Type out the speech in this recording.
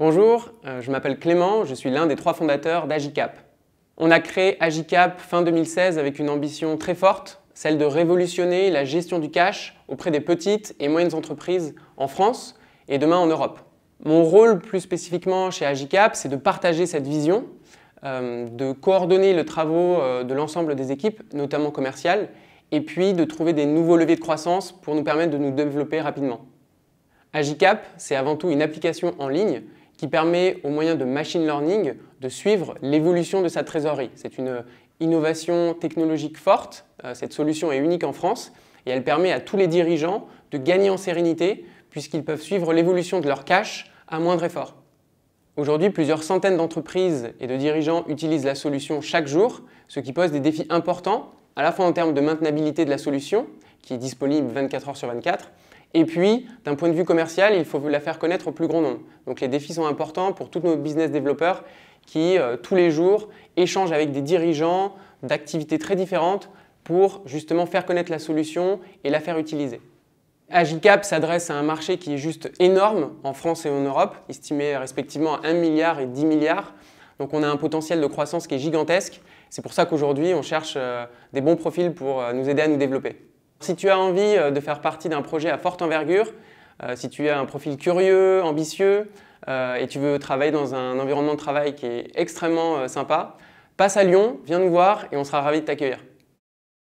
Bonjour, euh, je m'appelle Clément, je suis l'un des trois fondateurs d'Agicap. On a créé Agicap fin 2016 avec une ambition très forte, celle de révolutionner la gestion du cash auprès des petites et moyennes entreprises en France et demain en Europe. Mon rôle plus spécifiquement chez Agicap, c'est de partager cette vision, euh, de coordonner le travaux euh, de l'ensemble des équipes, notamment commerciales, et puis de trouver des nouveaux leviers de croissance pour nous permettre de nous développer rapidement. Agicap, c'est avant tout une application en ligne qui permet au moyen de machine learning de suivre l'évolution de sa trésorerie. C'est une euh, innovation technologique forte, euh, cette solution est unique en France et elle permet à tous les dirigeants de gagner en sérénité puisqu'ils peuvent suivre l'évolution de leur cash à moindre effort. Aujourd'hui, plusieurs centaines d'entreprises et de dirigeants utilisent la solution chaque jour, ce qui pose des défis importants, à la fois en termes de maintenabilité de la solution, qui est disponible 24 heures sur 24. Et puis, d'un point de vue commercial, il faut la faire connaître au plus grand nombre. Donc les défis sont importants pour tous nos business développeurs qui, euh, tous les jours, échangent avec des dirigeants d'activités très différentes pour justement faire connaître la solution et la faire utiliser. Agicap s'adresse à un marché qui est juste énorme en France et en Europe, estimé respectivement à 1 milliard et 10 milliards. Donc on a un potentiel de croissance qui est gigantesque. C'est pour ça qu'aujourd'hui, on cherche euh, des bons profils pour euh, nous aider à nous développer. Si tu as envie euh, de faire partie d'un projet à forte envergure, euh, si tu as un profil curieux, ambitieux, euh, et tu veux travailler dans un environnement de travail qui est extrêmement sympa, passe à Lyon, viens nous voir et on sera ravis de t'accueillir.